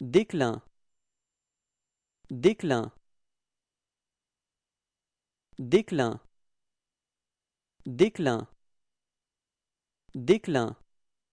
déclin déclin déclin déclin déclin